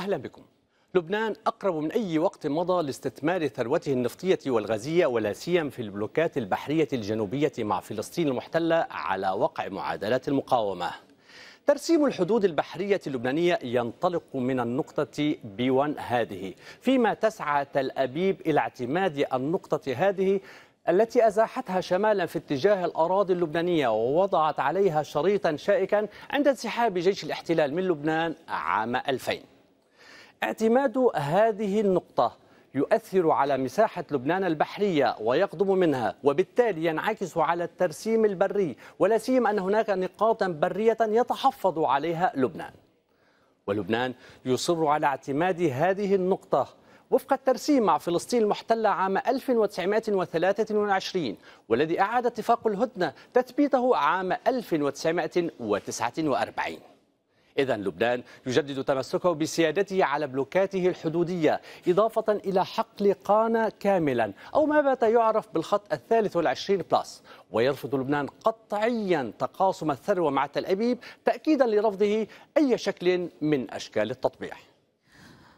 أهلا بكم لبنان أقرب من أي وقت مضى لاستثمار ثروته النفطية والغازية ولا سيما في البلوكات البحرية الجنوبية مع فلسطين المحتلة على وقع معادلات المقاومة ترسيم الحدود البحرية اللبنانية ينطلق من النقطة بي1 هذه فيما تسعى تل أبيب إلى اعتماد النقطة هذه التي أزاحتها شمالا في اتجاه الأراضي اللبنانية ووضعت عليها شريطا شائكا عند انسحاب جيش الاحتلال من لبنان عام 2000 اعتماد هذه النقطة يؤثر على مساحة لبنان البحرية ويقدم منها وبالتالي ينعكس على الترسيم البري ولا سيما أن هناك نقاطا برية يتحفظ عليها لبنان ولبنان يصر على اعتماد هذه النقطة وفق الترسيم مع فلسطين المحتلة عام 1923 والذي أعاد اتفاق الهدنة تثبيته عام 1949 إذا لبنان يجدد تمسكه بسيادته على بلوكاته الحدودية إضافة إلى حقل قانا كاملا أو ما بات يعرف بالخط الثالث والعشرين بلس ويرفض لبنان قطعيا تقاسم الثروة مع تل أبيب تأكيدا لرفضه أي شكل من أشكال التطبيع